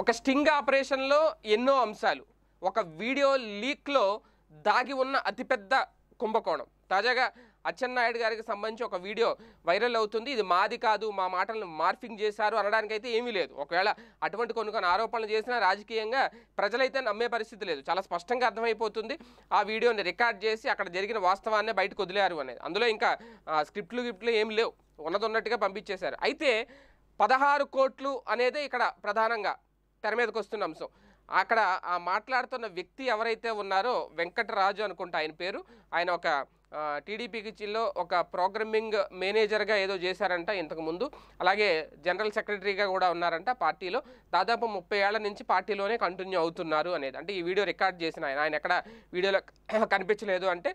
ఒక స్టింగ్ ఆపరేషన్లో ఎన్నో అంశాలు ఒక వీడియో లీక్లో దాగి ఉన్న అతిపెద్ద కుంభకోణం తాజాగా అచ్చెన్నాయుడు గారికి సంబంధించి ఒక వీడియో వైరల్ అవుతుంది ఇది మాది కాదు మా మాటలను మార్ఫింగ్ చేశారు అనడానికైతే ఏమీ లేదు ఒకవేళ అటువంటి కొన్ని కొన్ని ఆరోపణలు చేసినా రాజకీయంగా ప్రజలైతే నమ్మే పరిస్థితి లేదు చాలా స్పష్టంగా అర్థమైపోతుంది ఆ వీడియోని రికార్డ్ చేసి అక్కడ జరిగిన వాస్తవాన్ని బయటకు వదిలేరు అనేది అందులో ఇంకా స్క్రిప్ట్లు గిప్ట్లు ఏం లేవు ఉన్నది ఉన్నట్టుగా పంపించేశారు అయితే పదహారు కోట్లు అనేది ఇక్కడ ప్రధానంగా తెర మీదకి వస్తున్న అంశం అక్కడ ఆ మాట్లాడుతున్న వ్యక్తి ఎవరైతే ఉన్నారో వెంకటరాజు అనుకుంటా ఆయన పేరు ఆయన ఒక టీడీపీకి చిల్లో ఒక ప్రోగ్రామింగ్ మేనేజర్గా ఏదో చేశారంట ఇంతకుముందు అలాగే జనరల్ సెక్రటరీగా కూడా ఉన్నారంట పార్టీలో దాదాపు ముప్పై ఏళ్ల నుంచి పార్టీలోనే కంటిన్యూ అవుతున్నారు అనేది అంటే ఈ వీడియో రికార్డ్ చేసిన ఆయన ఆయన ఎక్కడ వీడియోలో కనిపించలేదు అంటే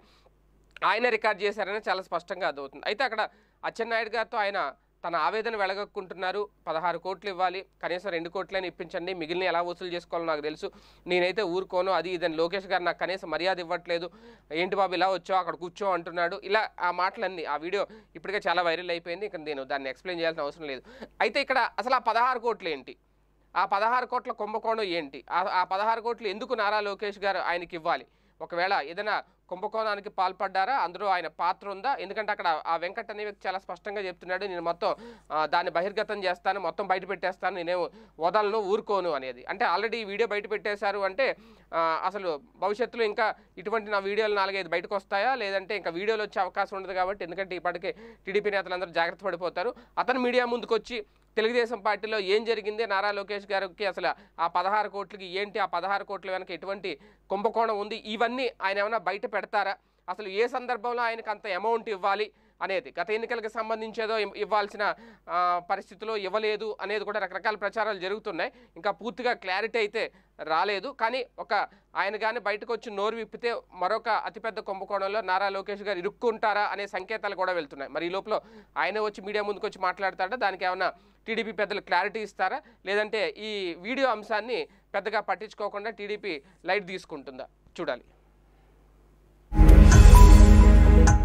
ఆయన రికార్డ్ చేశారనే చాలా స్పష్టంగా అర్థమవుతుంది అయితే అక్కడ అచ్చెన్నాయుడు గారితో ఆయన తన ఆవేదన వెలగక్కుంటున్నారు పదహారు కోట్లు ఇవ్వాలి కనీసం రెండు కోట్లైనా ఇప్పించండి మిగిలిన ఎలా వసూలు చేసుకోవాలో నాకు తెలుసు నేనైతే ఊరుకోను అది ఇదని లోకేష్ గారు నాకు కనీసం మర్యాద ఇవ్వట్లేదు ఏంటి బాబు ఇలా వచ్చావు అక్కడ కూర్చో అంటున్నాడు ఇలా ఆ మాటలన్నీ ఆ వీడియో ఇప్పటికే చాలా వైరల్ అయిపోయింది ఇక్కడ నేను దాన్ని ఎక్స్ప్లెయిన్ చేయాల్సిన అవసరం లేదు అయితే ఇక్కడ అసలు ఆ పదహారు కోట్లు ఏంటి ఆ పదహారు కోట్ల కుంభకోణం ఏంటి ఆ పదహారు కోట్లు ఎందుకు నారా లోకేష్ గారు ఆయనకి ఇవ్వాలి ఒకవేళ ఏదైనా కుంభకోణానికి పాల్పడ్డారా అందులో ఆయన పాత్ర ఉందా ఎందుకంటే అక్కడ ఆ వెంకట్ అనే వ్యక్తి చాలా స్పష్టంగా చెప్తున్నాడు నేను మొత్తం దాన్ని బహిర్గతం చేస్తాను మొత్తం బయట పెట్టేస్తాను నేనేమో వదలను ఊరుకోను అనేది అంటే ఆల్రెడీ వీడియో బయట పెట్టేశారు అంటే అసలు భవిష్యత్తులో ఇంకా ఇటువంటి నా వీడియోలు నాలుగైదు బయటకు వస్తాయా లేదంటే ఇంకా వీడియోలు వచ్చే అవకాశం ఉండదు కాబట్టి ఎందుకంటే ఇప్పటికే టీడీపీ నేతలందరూ జాగ్రత్త పడిపోతారు అతను మీడియా ముందుకు వచ్చి తెలుగుదేశం పార్టీలో ఏం జరిగింది నారా లోకేష్ గారికి అసలు ఆ పదహారు కోట్లకి ఏంటి ఆ పదహారు కోట్ల వెనక ఎటువంటి కుంభకోణం ఉంది ఇవన్నీ ఆయన ఏమైనా బయట పెడతారా అసలు ఏ సందర్భంలో ఆయనకు అంత అమౌంట్ ఇవ్వాలి అనేది గత ఎన్నికలకు సంబంధించేదో ఇవ్వాల్సిన పరిస్థితిలో ఇవ్వలేదు అనేది కూడా రకరకాల ప్రచారాలు జరుగుతున్నాయి ఇంకా పూర్తిగా క్లారిటీ అయితే రాలేదు కానీ ఒక ఆయన కానీ బయటకు వచ్చి నోరు విప్పితే మరొక అతిపెద్ద కుంభకోణంలో నారా లోకేష్ గారు ఇరుక్కుంటారా అనే సంకేతాలు కూడా వెళ్తున్నాయి మరి ఈ లోపల ఆయన వచ్చి మీడియా ముందుకు వచ్చి మాట్లాడతాడా దానికి ఏమైనా టీడీపీ పెద్దలు క్లారిటీ ఇస్తారా లేదంటే ఈ వీడియో అంశాన్ని పెద్దగా పట్టించుకోకుండా టీడీపీ లైట్ తీసుకుంటుందా చూడాలి